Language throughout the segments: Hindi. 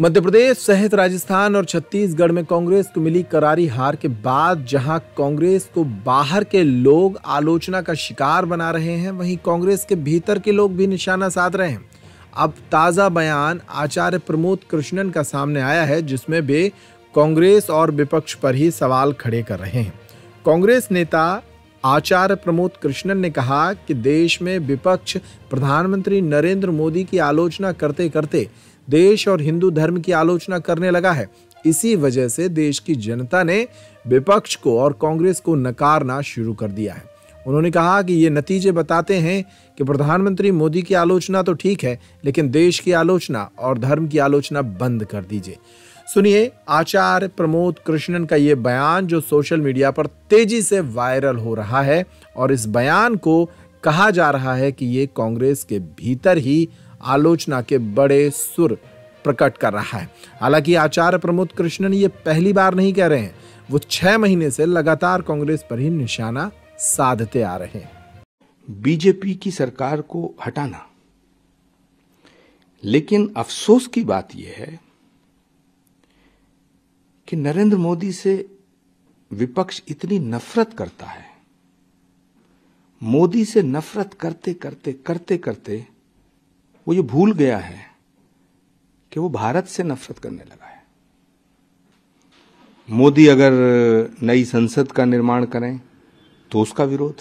मध्य प्रदेश सहित राजस्थान और छत्तीसगढ़ में कांग्रेस को मिली करारी हार के बाद जहां कांग्रेस को बाहर के लोग आलोचना का शिकार बना रहे हैं वहीं कांग्रेस के भीतर के लोग भी निशाना साध रहे हैं अब ताज़ा बयान आचार्य प्रमोद कृष्णन का सामने आया है जिसमें वे कांग्रेस और विपक्ष पर ही सवाल खड़े कर रहे हैं कांग्रेस नेता आचार्य प्रमोद कृष्णन ने कहा कि देश में विपक्ष प्रधानमंत्री नरेंद्र मोदी की आलोचना करते करते देश और हिंदू धर्म की आलोचना करने लगा है इसी वजह से देश की जनता ने विपक्ष को और कांग्रेस को नकारना शुरू कर दिया है उन्होंने कहा कि ये नतीजे बताते हैं कि प्रधानमंत्री मोदी की आलोचना तो ठीक है लेकिन देश की आलोचना और धर्म की आलोचना बंद कर दीजिए सुनिए आचार्य प्रमोद कृष्णन का ये बयान जो सोशल मीडिया पर तेजी से वायरल हो रहा है और इस बयान को कहा जा रहा है कि ये कांग्रेस के भीतर ही आलोचना के बड़े सुर प्रकट कर रहा है हालांकि आचार्य प्रमोद कृष्णन ये पहली बार नहीं कह रहे हैं वो छह महीने से लगातार कांग्रेस पर ही निशाना साधते आ रहे हैं बीजेपी की सरकार को हटाना लेकिन अफसोस की बात यह है कि नरेंद्र मोदी से विपक्ष इतनी नफरत करता है मोदी से नफरत करते करते करते करते वो ये भूल गया है कि वो भारत से नफरत करने लगा है मोदी अगर नई संसद का निर्माण करें तो उसका विरोध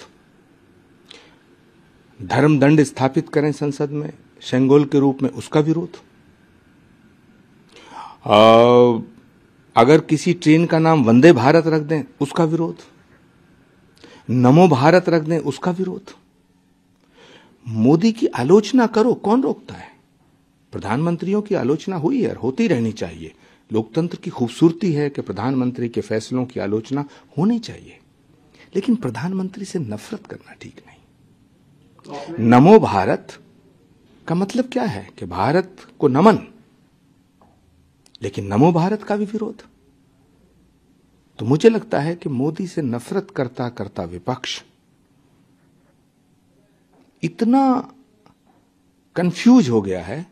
धर्म दंड स्थापित करें संसद में शेंगोल के रूप में उसका विरोध अगर किसी ट्रेन का नाम वंदे भारत रख दें उसका विरोध नमो भारत रख दें उसका विरोध मोदी की आलोचना करो कौन रोकता है प्रधानमंत्रियों की आलोचना हुई है और होती रहनी चाहिए लोकतंत्र की खूबसूरती है कि प्रधानमंत्री के फैसलों की आलोचना होनी चाहिए लेकिन प्रधानमंत्री से नफरत करना ठीक नहीं नमो भारत का मतलब क्या है कि भारत को नमन लेकिन नमो भारत का भी विरोध तो मुझे लगता है कि मोदी से नफरत करता करता विपक्ष इतना कंफ्यूज हो गया है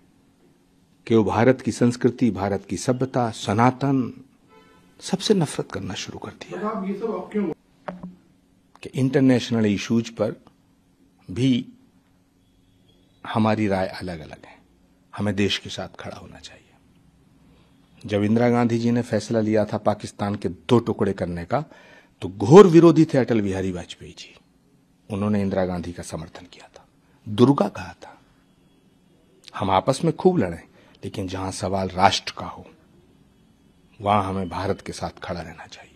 कि वो भारत की संस्कृति भारत की सभ्यता सनातन सबसे नफरत करना शुरू कर दिया कि इंटरनेशनल इश्यूज पर भी हमारी राय अलग अलग है हमें देश के साथ खड़ा होना चाहिए जब इंदिरा गांधी जी ने फैसला लिया था पाकिस्तान के दो टुकड़े करने का तो घोर विरोधी थे अटल बिहारी वाजपेयी जी उन्होंने इंदिरा गांधी का समर्थन किया था दुर्गा कहा था हम आपस में खूब लड़े लेकिन जहां सवाल राष्ट्र का हो वहां हमें भारत के साथ खड़ा रहना चाहिए